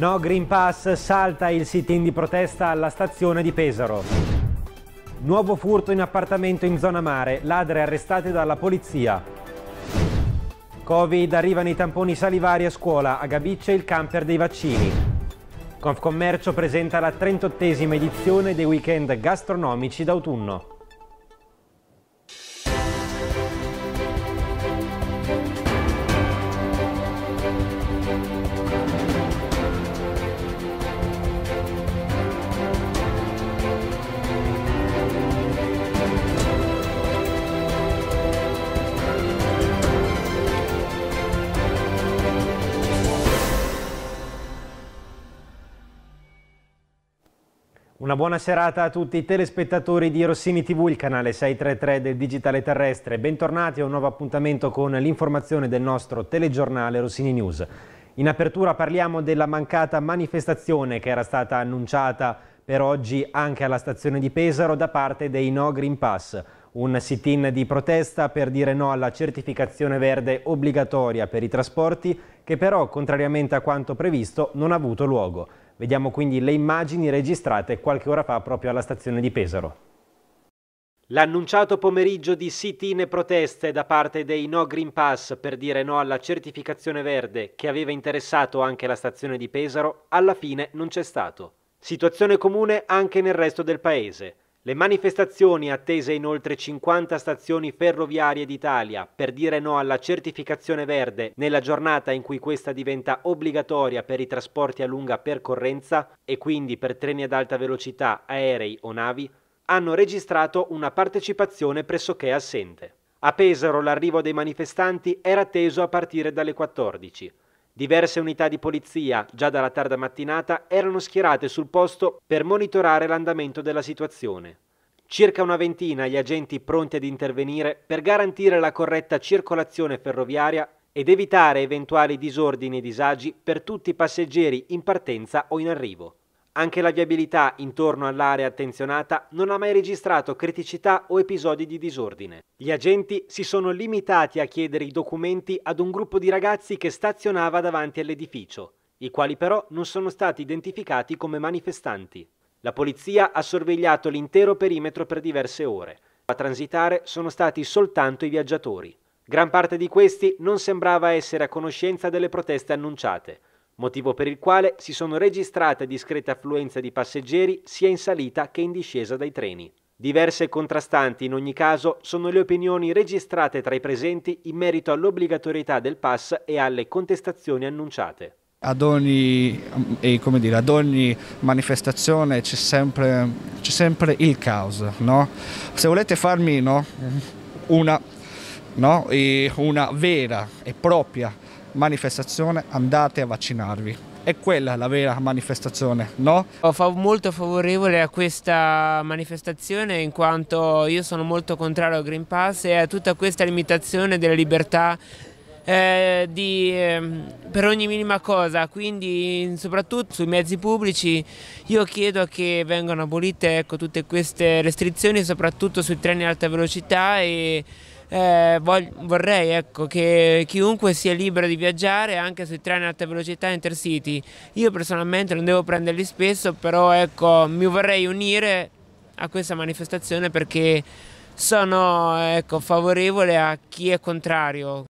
No Green Pass salta il sit-in di protesta alla stazione di Pesaro. Nuovo furto in appartamento in zona mare, ladre arrestate dalla polizia. Covid arrivano i tamponi salivari a scuola, a Gabicce il camper dei vaccini. Confcommercio presenta la 38esima edizione dei weekend gastronomici d'autunno. Una buona serata a tutti i telespettatori di Rossini TV, il canale 633 del Digitale Terrestre. Bentornati a un nuovo appuntamento con l'informazione del nostro telegiornale Rossini News. In apertura parliamo della mancata manifestazione che era stata annunciata per oggi anche alla stazione di Pesaro da parte dei No Green Pass, un sit-in di protesta per dire no alla certificazione verde obbligatoria per i trasporti che però, contrariamente a quanto previsto, non ha avuto luogo. Vediamo quindi le immagini registrate qualche ora fa proprio alla stazione di Pesaro. L'annunciato pomeriggio di sit-in e proteste da parte dei No Green Pass per dire no alla certificazione verde che aveva interessato anche la stazione di Pesaro, alla fine non c'è stato. Situazione comune anche nel resto del paese. Le manifestazioni attese in oltre 50 stazioni ferroviarie d'Italia per dire no alla certificazione verde nella giornata in cui questa diventa obbligatoria per i trasporti a lunga percorrenza e quindi per treni ad alta velocità, aerei o navi, hanno registrato una partecipazione pressoché assente. A Pesaro l'arrivo dei manifestanti era atteso a partire dalle 14. Diverse unità di polizia, già dalla tarda mattinata, erano schierate sul posto per monitorare l'andamento della situazione. Circa una ventina gli agenti pronti ad intervenire per garantire la corretta circolazione ferroviaria ed evitare eventuali disordini e disagi per tutti i passeggeri in partenza o in arrivo. Anche la viabilità intorno all'area attenzionata non ha mai registrato criticità o episodi di disordine. Gli agenti si sono limitati a chiedere i documenti ad un gruppo di ragazzi che stazionava davanti all'edificio, i quali però non sono stati identificati come manifestanti. La polizia ha sorvegliato l'intero perimetro per diverse ore. A transitare sono stati soltanto i viaggiatori. Gran parte di questi non sembrava essere a conoscenza delle proteste annunciate, motivo per il quale si sono registrate discrete affluenze di passeggeri sia in salita che in discesa dai treni. Diverse e contrastanti in ogni caso sono le opinioni registrate tra i presenti in merito all'obbligatorietà del pass e alle contestazioni annunciate. Ad ogni, dire, ad ogni, manifestazione c'è sempre, sempre, il caos. No? Se volete farmi no? Una, no? una, vera e propria manifestazione andate a vaccinarvi. È quella la vera manifestazione, no? Sono molto favorevole a questa manifestazione in quanto io sono molto contrario al Green Pass e a tutta questa limitazione della libertà eh, di, eh, per ogni minima cosa, quindi soprattutto sui mezzi pubblici io chiedo che vengano abolite ecco, tutte queste restrizioni, soprattutto sui treni ad alta velocità e eh, vorrei ecco, che chiunque sia libero di viaggiare anche sui treni ad alta velocità intercity. Io personalmente non devo prenderli spesso, però ecco, mi vorrei unire a questa manifestazione perché sono ecco, favorevole a chi è contrario.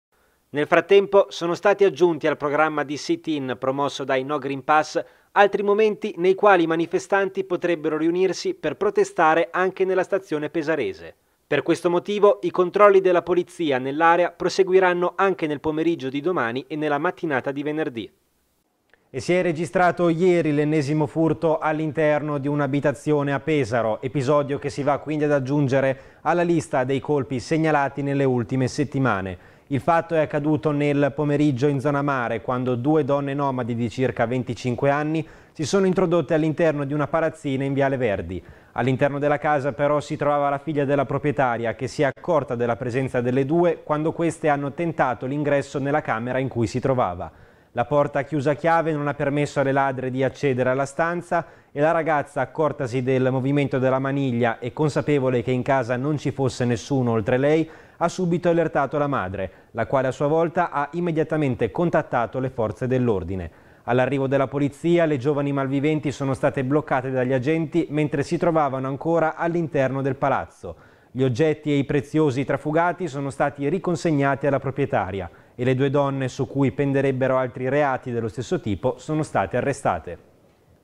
Nel frattempo sono stati aggiunti al programma di sit-in promosso dai No Green Pass altri momenti nei quali i manifestanti potrebbero riunirsi per protestare anche nella stazione pesarese. Per questo motivo i controlli della polizia nell'area proseguiranno anche nel pomeriggio di domani e nella mattinata di venerdì. E si è registrato ieri l'ennesimo furto all'interno di un'abitazione a Pesaro, episodio che si va quindi ad aggiungere alla lista dei colpi segnalati nelle ultime settimane. Il fatto è accaduto nel pomeriggio in zona mare, quando due donne nomadi di circa 25 anni si sono introdotte all'interno di una palazzina in Viale Verdi. All'interno della casa però si trovava la figlia della proprietaria che si è accorta della presenza delle due quando queste hanno tentato l'ingresso nella camera in cui si trovava. La porta chiusa a chiave non ha permesso alle ladre di accedere alla stanza e la ragazza, accortasi del movimento della maniglia e consapevole che in casa non ci fosse nessuno oltre lei, ha subito allertato la madre, la quale a sua volta ha immediatamente contattato le forze dell'ordine. All'arrivo della polizia le giovani malviventi sono state bloccate dagli agenti mentre si trovavano ancora all'interno del palazzo. Gli oggetti e i preziosi trafugati sono stati riconsegnati alla proprietaria e le due donne su cui penderebbero altri reati dello stesso tipo sono state arrestate.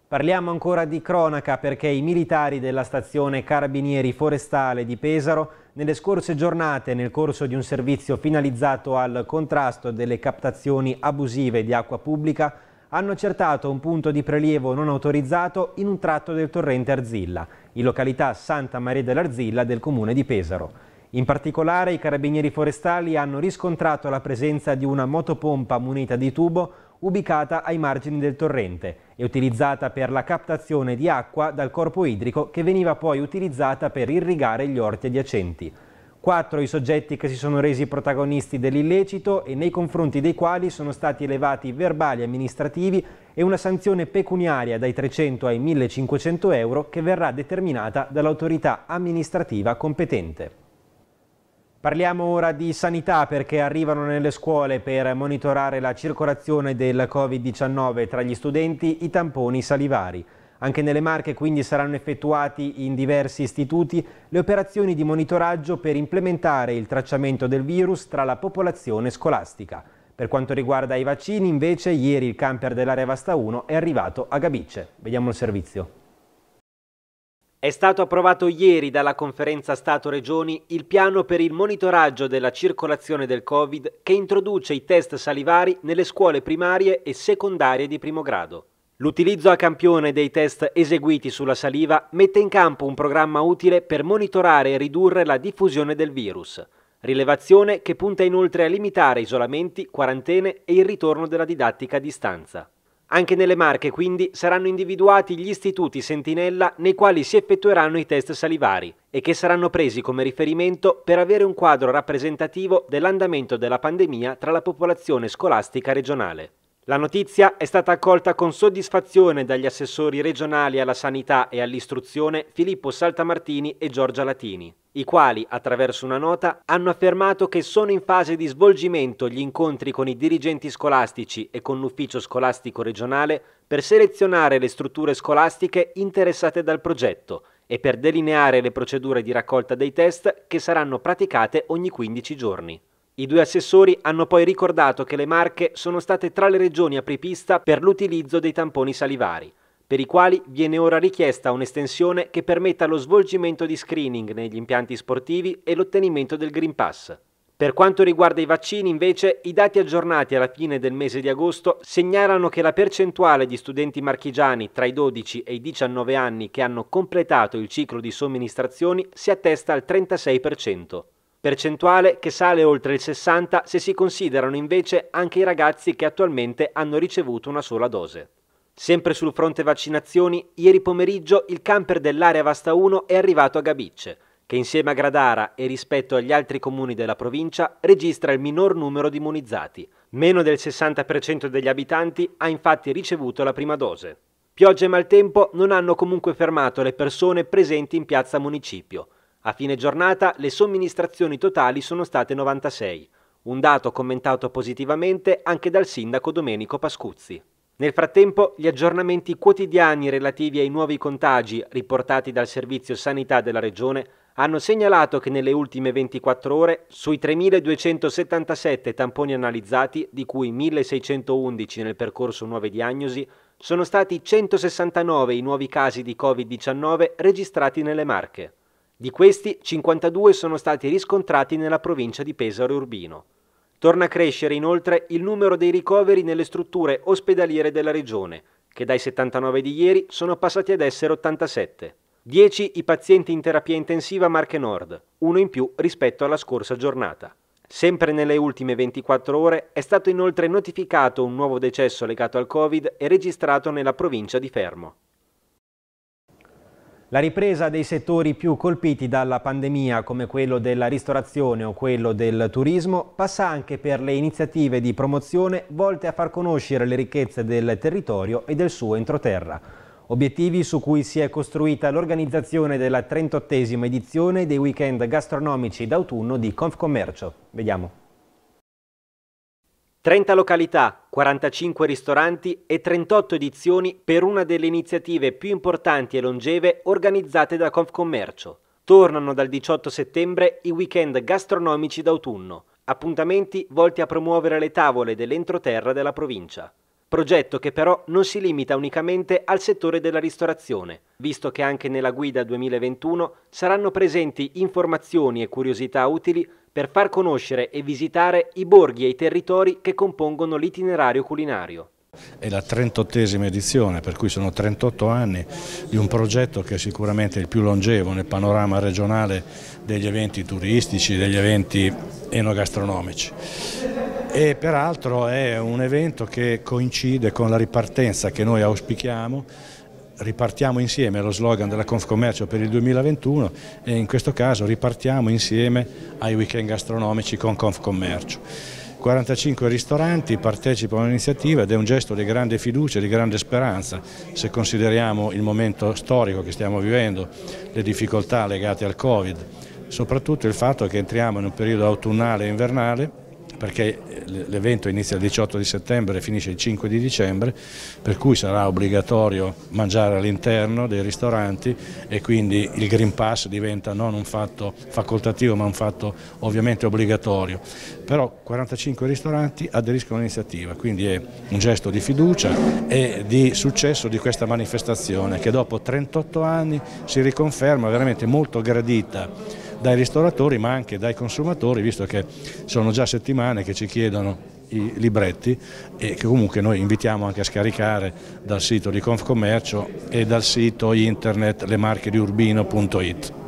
Parliamo ancora di cronaca perché i militari della stazione Carabinieri Forestale di Pesaro nelle scorse giornate, nel corso di un servizio finalizzato al contrasto delle captazioni abusive di acqua pubblica, hanno accertato un punto di prelievo non autorizzato in un tratto del torrente Arzilla, in località Santa Maria dell'Arzilla del comune di Pesaro. In particolare i carabinieri forestali hanno riscontrato la presenza di una motopompa munita di tubo ubicata ai margini del torrente e utilizzata per la captazione di acqua dal corpo idrico che veniva poi utilizzata per irrigare gli orti adiacenti. Quattro i soggetti che si sono resi protagonisti dell'illecito e nei confronti dei quali sono stati elevati verbali amministrativi e una sanzione pecuniaria dai 300 ai 1500 euro che verrà determinata dall'autorità amministrativa competente. Parliamo ora di sanità perché arrivano nelle scuole per monitorare la circolazione del Covid-19 tra gli studenti i tamponi salivari. Anche nelle Marche quindi saranno effettuati in diversi istituti le operazioni di monitoraggio per implementare il tracciamento del virus tra la popolazione scolastica. Per quanto riguarda i vaccini invece ieri il camper dell'area Vasta 1 è arrivato a Gabice. Vediamo il servizio. È stato approvato ieri dalla conferenza Stato-Regioni il piano per il monitoraggio della circolazione del Covid che introduce i test salivari nelle scuole primarie e secondarie di primo grado. L'utilizzo a campione dei test eseguiti sulla saliva mette in campo un programma utile per monitorare e ridurre la diffusione del virus. Rilevazione che punta inoltre a limitare isolamenti, quarantene e il ritorno della didattica a distanza. Anche nelle Marche, quindi, saranno individuati gli istituti sentinella nei quali si effettueranno i test salivari e che saranno presi come riferimento per avere un quadro rappresentativo dell'andamento della pandemia tra la popolazione scolastica regionale. La notizia è stata accolta con soddisfazione dagli assessori regionali alla sanità e all'istruzione Filippo Saltamartini e Giorgia Latini, i quali, attraverso una nota, hanno affermato che sono in fase di svolgimento gli incontri con i dirigenti scolastici e con l'ufficio scolastico regionale per selezionare le strutture scolastiche interessate dal progetto e per delineare le procedure di raccolta dei test che saranno praticate ogni 15 giorni. I due assessori hanno poi ricordato che le Marche sono state tra le regioni apripista per l'utilizzo dei tamponi salivari per i quali viene ora richiesta un'estensione che permetta lo svolgimento di screening negli impianti sportivi e l'ottenimento del Green Pass. Per quanto riguarda i vaccini, invece, i dati aggiornati alla fine del mese di agosto segnalano che la percentuale di studenti marchigiani tra i 12 e i 19 anni che hanno completato il ciclo di somministrazioni si attesta al 36% percentuale che sale oltre il 60 se si considerano invece anche i ragazzi che attualmente hanno ricevuto una sola dose. Sempre sul fronte vaccinazioni, ieri pomeriggio il camper dell'area Vasta 1 è arrivato a Gabicce, che insieme a Gradara e rispetto agli altri comuni della provincia registra il minor numero di immunizzati. Meno del 60% degli abitanti ha infatti ricevuto la prima dose. Pioggia e maltempo non hanno comunque fermato le persone presenti in piazza Municipio, a fine giornata le somministrazioni totali sono state 96, un dato commentato positivamente anche dal sindaco Domenico Pascuzzi. Nel frattempo, gli aggiornamenti quotidiani relativi ai nuovi contagi riportati dal Servizio Sanità della Regione hanno segnalato che nelle ultime 24 ore, sui 3.277 tamponi analizzati, di cui 1.611 nel percorso nuove diagnosi, sono stati 169 i nuovi casi di Covid-19 registrati nelle Marche. Di questi, 52 sono stati riscontrati nella provincia di Pesaro Urbino. Torna a crescere inoltre il numero dei ricoveri nelle strutture ospedaliere della regione, che dai 79 di ieri sono passati ad essere 87. 10 i pazienti in terapia intensiva Marche Nord, uno in più rispetto alla scorsa giornata. Sempre nelle ultime 24 ore è stato inoltre notificato un nuovo decesso legato al Covid e registrato nella provincia di Fermo. La ripresa dei settori più colpiti dalla pandemia, come quello della ristorazione o quello del turismo, passa anche per le iniziative di promozione volte a far conoscere le ricchezze del territorio e del suo entroterra. Obiettivi su cui si è costruita l'organizzazione della 38esima edizione dei weekend gastronomici d'autunno di Confcommercio. Vediamo. 30 località, 45 ristoranti e 38 edizioni per una delle iniziative più importanti e longeve organizzate da Confcommercio. Tornano dal 18 settembre i weekend gastronomici d'autunno, appuntamenti volti a promuovere le tavole dell'entroterra della provincia. Progetto che però non si limita unicamente al settore della ristorazione, visto che anche nella guida 2021 saranno presenti informazioni e curiosità utili per far conoscere e visitare i borghi e i territori che compongono l'itinerario culinario. È la 38esima edizione, per cui sono 38 anni di un progetto che è sicuramente il più longevo nel panorama regionale degli eventi turistici, degli eventi enogastronomici. E peraltro è un evento che coincide con la ripartenza che noi auspichiamo ripartiamo insieme, è lo slogan della Confcommercio per il 2021 e in questo caso ripartiamo insieme ai weekend gastronomici con Confcommercio. 45 ristoranti partecipano all'iniziativa ed è un gesto di grande fiducia, di grande speranza, se consideriamo il momento storico che stiamo vivendo, le difficoltà legate al Covid, soprattutto il fatto che entriamo in un periodo autunnale e invernale perché l'evento inizia il 18 di settembre e finisce il 5 di dicembre, per cui sarà obbligatorio mangiare all'interno dei ristoranti e quindi il Green Pass diventa non un fatto facoltativo ma un fatto ovviamente obbligatorio. Però 45 ristoranti aderiscono all'iniziativa, quindi è un gesto di fiducia e di successo di questa manifestazione che dopo 38 anni si riconferma veramente molto gradita dai ristoratori ma anche dai consumatori, visto che sono già settimane che ci chiedono i libretti e che comunque noi invitiamo anche a scaricare dal sito di Confcommercio e dal sito internet lemarchediurbino.it.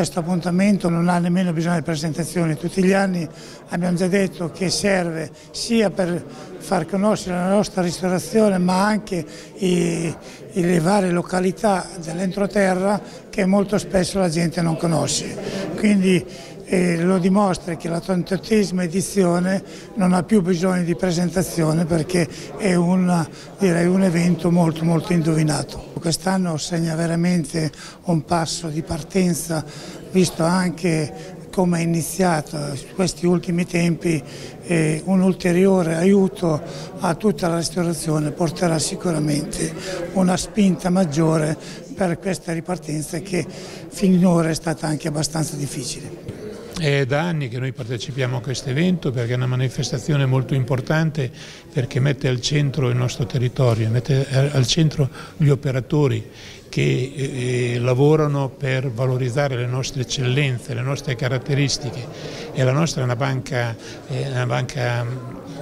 Questo appuntamento non ha nemmeno bisogno di presentazioni, tutti gli anni abbiamo già detto che serve sia per far conoscere la nostra ristorazione ma anche i, i, le varie località dell'entroterra che molto spesso la gente non conosce. Quindi e lo dimostra che la 38esima edizione non ha più bisogno di presentazione perché è una, direi, un evento molto molto indovinato. Quest'anno segna veramente un passo di partenza visto anche come è iniziato in questi ultimi tempi eh, un ulteriore aiuto a tutta la ristorazione porterà sicuramente una spinta maggiore per questa ripartenza che finora è stata anche abbastanza difficile. È da anni che noi partecipiamo a questo evento perché è una manifestazione molto importante perché mette al centro il nostro territorio, mette al centro gli operatori che eh, lavorano per valorizzare le nostre eccellenze, le nostre caratteristiche e la nostra è una banca, è una banca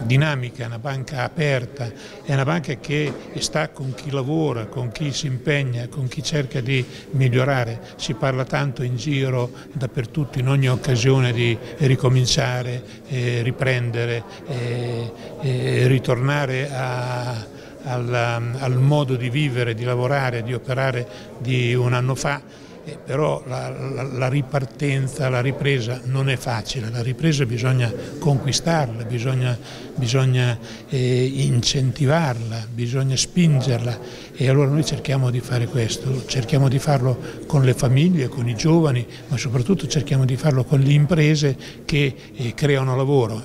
dinamica, una banca aperta, è una banca che sta con chi lavora, con chi si impegna, con chi cerca di migliorare. Si parla tanto in giro, dappertutto, in ogni occasione di ricominciare, eh, riprendere, eh, eh, ritornare a, al, al modo di vivere, di lavorare, di operare di un anno fa eh, però la, la, la, ripartenza, la ripresa non è facile, la ripresa bisogna conquistarla, bisogna, bisogna eh, incentivarla, bisogna spingerla e allora noi cerchiamo di fare questo, cerchiamo di farlo con le famiglie, con i giovani, ma soprattutto cerchiamo di farlo con le imprese che eh, creano lavoro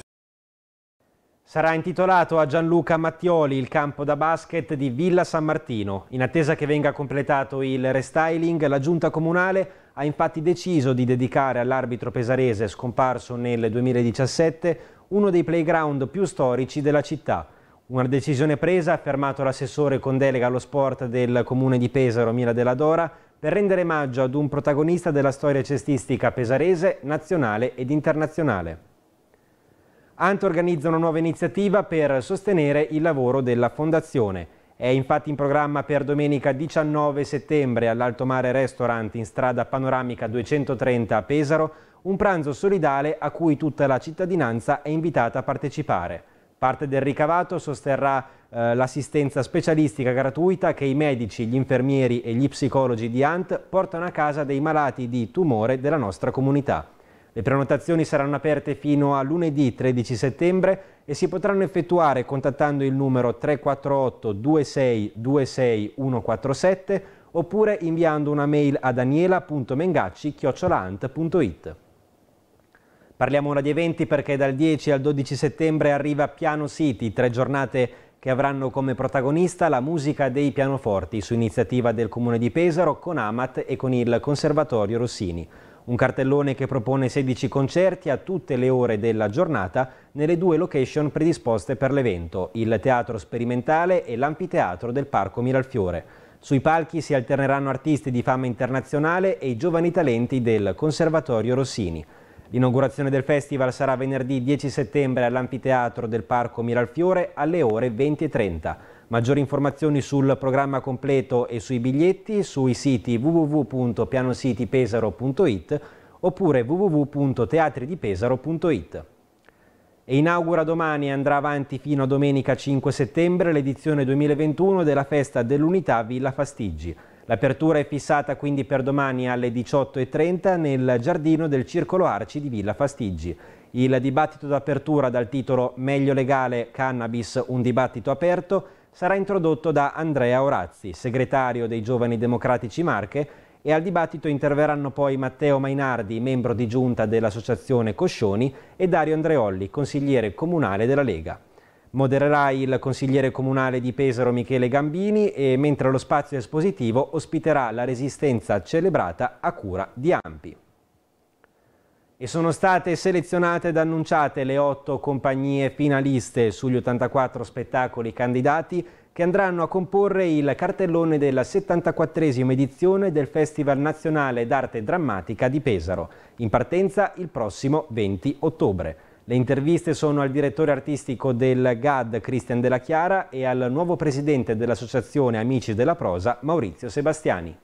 Sarà intitolato a Gianluca Mattioli il campo da basket di Villa San Martino. In attesa che venga completato il restyling, la giunta comunale ha infatti deciso di dedicare all'arbitro pesarese scomparso nel 2017 uno dei playground più storici della città. Una decisione presa, ha affermato l'assessore con delega allo sport del comune di Pesaro, Mila della Dora, per rendere omaggio ad un protagonista della storia cestistica pesarese, nazionale ed internazionale. ANT organizza una nuova iniziativa per sostenere il lavoro della Fondazione. È infatti in programma per domenica 19 settembre all'Alto Mare Restaurant in strada panoramica 230 a Pesaro un pranzo solidale a cui tutta la cittadinanza è invitata a partecipare. Parte del ricavato sosterrà eh, l'assistenza specialistica gratuita che i medici, gli infermieri e gli psicologi di ANT portano a casa dei malati di tumore della nostra comunità. Le prenotazioni saranno aperte fino a lunedì 13 settembre e si potranno effettuare contattando il numero 348 2626 147 oppure inviando una mail a daniela.mengacci.it. Parliamo ora di eventi perché dal 10 al 12 settembre arriva Piano City, tre giornate che avranno come protagonista la musica dei pianoforti su iniziativa del Comune di Pesaro con Amat e con il Conservatorio Rossini un cartellone che propone 16 concerti a tutte le ore della giornata nelle due location predisposte per l'evento, il Teatro Sperimentale e l'Ampiteatro del Parco Miralfiore. Sui palchi si alterneranno artisti di fama internazionale e i giovani talenti del Conservatorio Rossini. L'inaugurazione del festival sarà venerdì 10 settembre all'Ampiteatro del Parco Miralfiore alle ore 20.30. Maggiori informazioni sul programma completo e sui biglietti sui siti www.pianositipesaro.it oppure www.teatridipesaro.it. E inaugura domani e andrà avanti fino a domenica 5 settembre l'edizione 2021 della Festa dell'Unità Villa Fastiggi. L'apertura è fissata quindi per domani alle 18.30 nel giardino del Circolo Arci di Villa Fastiggi. Il dibattito d'apertura dal titolo Meglio legale cannabis, un dibattito aperto sarà introdotto da Andrea Orazzi, segretario dei Giovani Democratici Marche, e al dibattito interverranno poi Matteo Mainardi, membro di giunta dell'associazione Coscioni, e Dario Andreolli, consigliere comunale della Lega. Modererà il consigliere comunale di Pesaro Michele Gambini e mentre lo spazio espositivo ospiterà la resistenza celebrata a cura di Ampi. E sono state selezionate ed annunciate le otto compagnie finaliste sugli 84 spettacoli candidati che andranno a comporre il cartellone della 74esima edizione del Festival Nazionale d'Arte Drammatica di Pesaro, in partenza il prossimo 20 ottobre. Le interviste sono al direttore artistico del GAD Cristian Della Chiara e al nuovo presidente dell'Associazione Amici della Prosa Maurizio Sebastiani.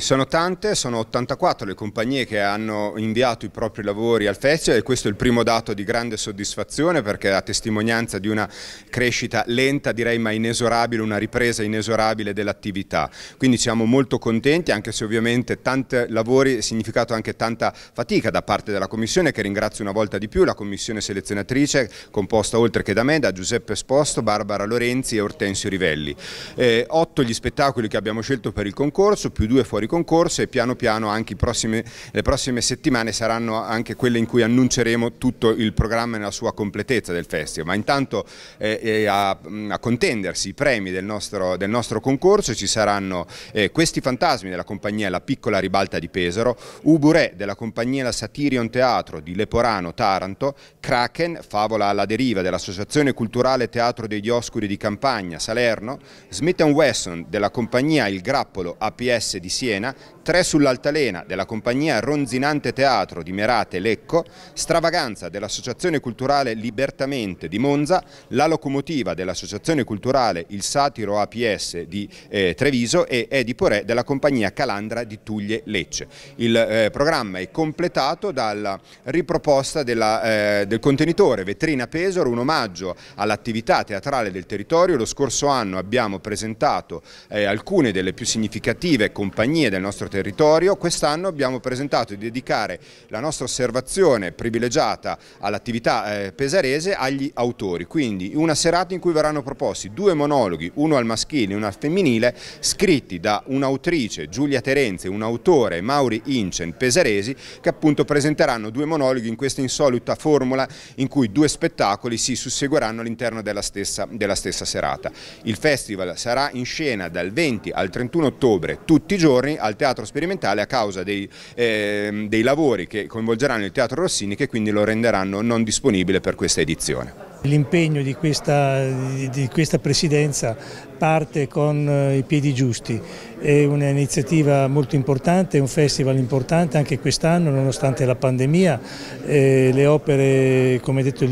Sono tante, sono 84 le compagnie che hanno inviato i propri lavori al festival e questo è il primo dato di grande soddisfazione perché è la testimonianza di una crescita lenta direi ma inesorabile, una ripresa inesorabile dell'attività. Quindi siamo molto contenti anche se ovviamente tanti lavori ha significato anche tanta fatica da parte della Commissione che ringrazio una volta di più, la Commissione selezionatrice composta oltre che da me, da Giuseppe Esposto, Barbara Lorenzi e Ortensio Rivelli. Eh, otto gli spettacoli che abbiamo scelto per il concorso, più due fuori concorso e piano piano anche prossime, le prossime settimane saranno anche quelle in cui annunceremo tutto il programma nella sua completezza del festival. Ma intanto eh, eh a, a, contendersi i premi del nostro, del nostro concorso ci saranno eh, questi fantasmi della compagnia La Piccola Ribalta di Pesaro, Uburè della compagnia La Satirion Teatro di Leporano Taranto, Kraken, Favola alla deriva dell'Associazione Culturale Teatro degli Oscuri di Campagna, Salerno, Smith Wesson della compagnia Il Grappolo APS di Siena, Siena Tre sull'altalena della compagnia Ronzinante Teatro di Merate Lecco, Stravaganza dell'Associazione Culturale Libertamente di Monza, La Locomotiva dell'Associazione Culturale Il Satiro APS di eh, Treviso e Edipo Re della compagnia Calandra di Tuglie Lecce. Il eh, programma è completato dalla riproposta della, eh, del contenitore Vetrina Pesaro, un omaggio all'attività teatrale del territorio. Lo scorso anno abbiamo presentato eh, alcune delle più significative compagnie del nostro territorio territorio. Quest'anno abbiamo presentato di dedicare la nostra osservazione privilegiata all'attività eh, pesarese agli autori, quindi una serata in cui verranno proposti due monologhi, uno al maschile e uno al femminile, scritti da un'autrice Giulia Terenzi e un autore Mauri Incen pesaresi che appunto presenteranno due monologhi in questa insolita formula in cui due spettacoli si susseguiranno all'interno della, della stessa serata. Il festival sarà in scena dal 20 al 31 ottobre tutti i giorni al Teatro sperimentale a causa dei, eh, dei lavori che coinvolgeranno il Teatro Rossini che quindi lo renderanno non disponibile per questa edizione. L'impegno di, di, di questa, presidenza parte con eh, i piedi giusti, è un'iniziativa molto importante, è un festival importante anche quest'anno nonostante la pandemia, eh, le opere, come ha detto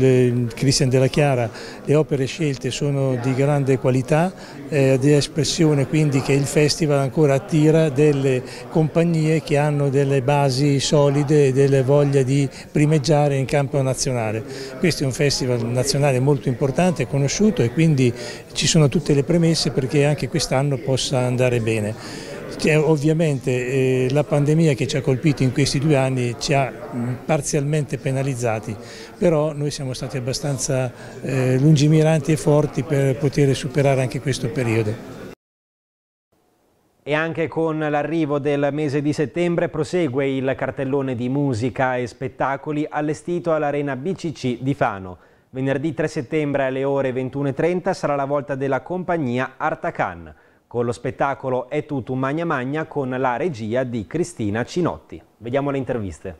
Cristian Della Chiara, le opere scelte sono di grande qualità, eh, di espressione quindi che il festival ancora attira delle compagnie che hanno delle basi solide e delle voglia di primeggiare in campo nazionale. Questo è un festival nazionale canale molto importante conosciuto e quindi ci sono tutte le premesse perché anche quest'anno possa andare bene. Cioè, Ovviamente eh, la pandemia che ci ha colpito in questi due anni ci ha mh, mm, parzialmente penalizzati, però noi siamo stati abbastanza eh, lungimiranti e forti per poter superare anche questo periodo. E anche con l'arrivo del mese di settembre prosegue il cartellone di musica e spettacoli allestito all'Arena BCC di Fano. Venerdì 3 settembre alle ore 21.30 sarà la volta della compagnia Artacan con lo spettacolo È tutto un magna magna con la regia di Cristina Cinotti. Vediamo le interviste.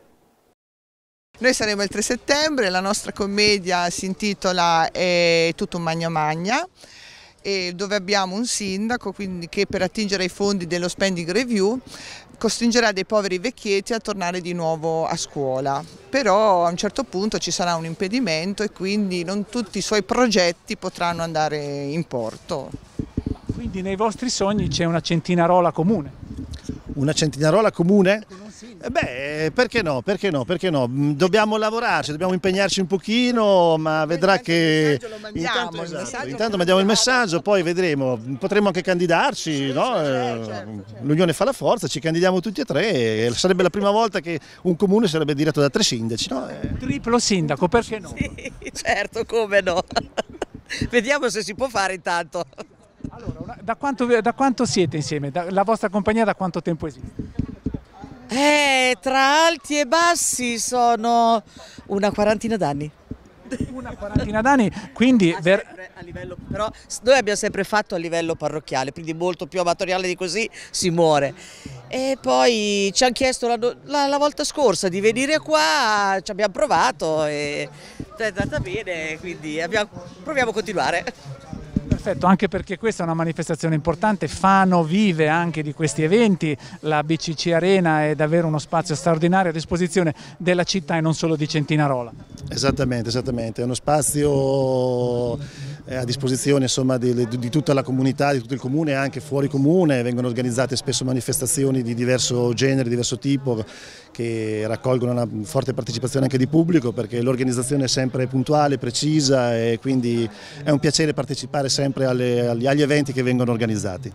Noi saremo il 3 settembre, la nostra commedia si intitola È tutto un magna magna e dove abbiamo un sindaco che per attingere ai fondi dello spending review costringerà dei poveri vecchietti a tornare di nuovo a scuola. Però a un certo punto ci sarà un impedimento e quindi non tutti i suoi progetti potranno andare in porto. Quindi nei vostri sogni c'è una centinarola comune? Una centinarola comune? Eh beh, perché no, perché no, perché no? Mm, dobbiamo lavorarci, dobbiamo impegnarci un pochino, ma vedrà che... lo Mandiamo, intanto, esatto, messaggio intanto mandiamo il messaggio, poi vedremo, potremmo anche candidarci, sì, no? Certo, eh, certo, certo. l'Unione fa la forza, ci candidiamo tutti e tre, sarebbe la prima volta che un comune sarebbe diretto da tre sindaci. No? Eh. Triplo sindaco, perché no? Sì, certo, come no? Vediamo se si può fare intanto. Allora, da quanto, da quanto siete insieme? Da, la vostra compagnia da quanto tempo esiste? Eh, tra alti e bassi sono una quarantina d'anni. Una quarantina d'anni, quindi... Ah, sempre, livello, però noi abbiamo sempre fatto a livello parrocchiale, quindi molto più amatoriale di così si muore. E poi ci hanno chiesto la, la, la, volta scorsa di venire qua, ci abbiamo provato e è andata bene, quindi abbiamo, proviamo a continuare. Perfetto, anche perché questa è una manifestazione importante, Fano vive anche di questi eventi, la BCC Arena è davvero uno spazio straordinario a disposizione della città e non solo di Centinarola. Esattamente, esattamente, è uno spazio eh, a disposizione insomma, di, di, tutta la comunità, di tutto il comune e anche fuori comune, vengono organizzate spesso manifestazioni di diverso genere, diverso tipo che raccolgono una forte partecipazione anche di pubblico perché l'organizzazione è sempre puntuale, precisa e quindi è un piacere partecipare sempre alle, agli eventi che vengono organizzati.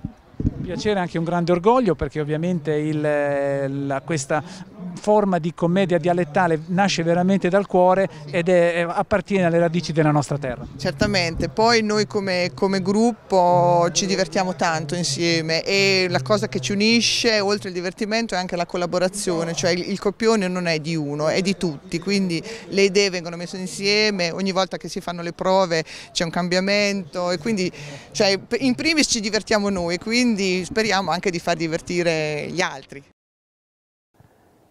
Un piacere e anche un grande orgoglio perché ovviamente il, eh, la, questa forma di commedia dialettale nasce veramente dal cuore ed è, appartiene alle radici della nostra terra. Certamente, poi noi come, come gruppo ci divertiamo tanto insieme e la cosa che ci unisce oltre il divertimento è anche la collaborazione, cioè il, il copione non è di uno, è di tutti, quindi le idee vengono messe insieme, ogni volta che si fanno le prove c'è un cambiamento e quindi cioè, in primis ci divertiamo noi, quindi speriamo anche di far divertire gli altri.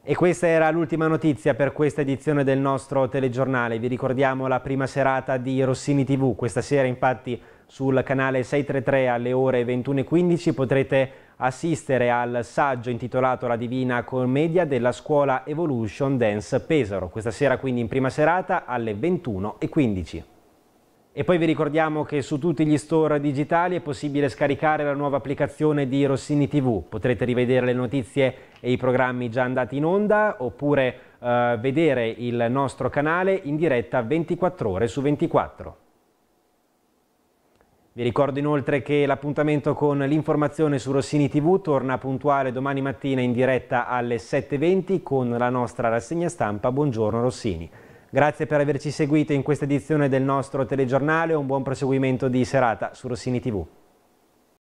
E questa era l'ultima notizia per questa edizione del nostro telegiornale. Vi ricordiamo la prima serata di Rossini TV. Questa sera infatti sul canale 633 alle ore 21.15 potrete assistere al saggio intitolato La Divina Commedia della scuola Evolution Dance Pesaro. Questa sera quindi in prima serata alle 21.15. E poi vi ricordiamo che su tutti gli store digitali è possibile scaricare la nuova applicazione di Rossini TV. Potrete rivedere le notizie e i programmi già andati in onda oppure eh, vedere il nostro canale in diretta 24 ore su 24. Vi ricordo inoltre che l'appuntamento con l'informazione su Rossini TV torna puntuale domani mattina in diretta alle 7.20 con la nostra rassegna stampa Buongiorno Rossini. Grazie per averci seguito in questa edizione del nostro telegiornale, un buon proseguimento di serata su Rossini TV.